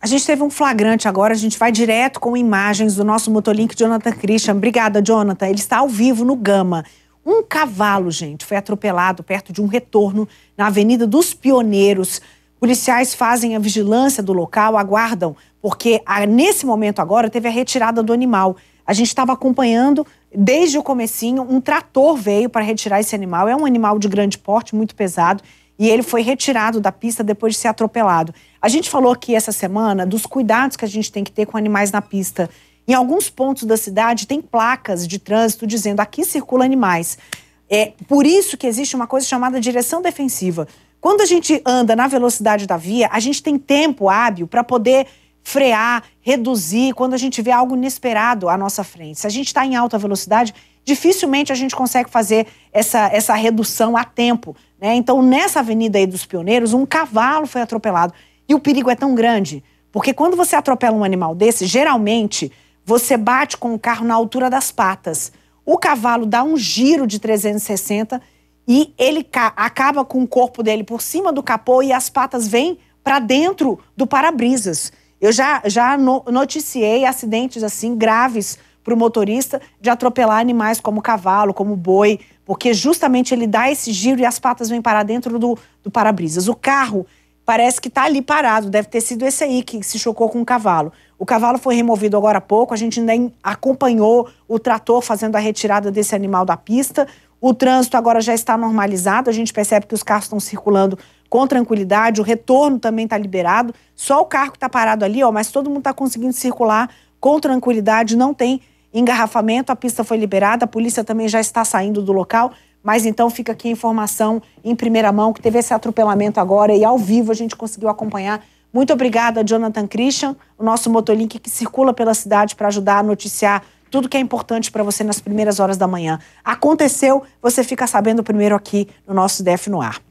A gente teve um flagrante agora, a gente vai direto com imagens do nosso motolink Jonathan Christian. Obrigada, Jonathan. Ele está ao vivo no Gama. Um cavalo, gente, foi atropelado perto de um retorno na Avenida dos Pioneiros. Policiais fazem a vigilância do local, aguardam, porque ah, nesse momento agora teve a retirada do animal. A gente estava acompanhando desde o comecinho, um trator veio para retirar esse animal. É um animal de grande porte, muito pesado. E ele foi retirado da pista depois de ser atropelado. A gente falou aqui essa semana dos cuidados que a gente tem que ter com animais na pista. Em alguns pontos da cidade tem placas de trânsito dizendo aqui circulam animais. É por isso que existe uma coisa chamada direção defensiva. Quando a gente anda na velocidade da via, a gente tem tempo hábil para poder frear, reduzir quando a gente vê algo inesperado à nossa frente. Se a gente está em alta velocidade, dificilmente a gente consegue fazer essa, essa redução a tempo. Né? Então, nessa avenida aí dos pioneiros, um cavalo foi atropelado. E o perigo é tão grande, porque quando você atropela um animal desse, geralmente você bate com o carro na altura das patas. O cavalo dá um giro de 360 e ele acaba com o corpo dele por cima do capô e as patas vêm para dentro do para-brisas. Eu já, já noticiei acidentes assim graves para o motorista de atropelar animais como cavalo, como boi, porque justamente ele dá esse giro e as patas vêm parar dentro do, do para-brisas. O carro parece que está ali parado, deve ter sido esse aí que se chocou com o cavalo. O cavalo foi removido agora há pouco, a gente ainda acompanhou o trator fazendo a retirada desse animal da pista. O trânsito agora já está normalizado, a gente percebe que os carros estão circulando com tranquilidade, o retorno também está liberado, só o carro está parado ali, ó, mas todo mundo está conseguindo circular com tranquilidade, não tem engarrafamento, a pista foi liberada, a polícia também já está saindo do local, mas então fica aqui a informação em primeira mão que teve esse atropelamento agora e ao vivo a gente conseguiu acompanhar. Muito obrigada, Jonathan Christian, o nosso motolink que circula pela cidade para ajudar a noticiar tudo que é importante para você nas primeiras horas da manhã. Aconteceu, você fica sabendo primeiro aqui no nosso DF no ar.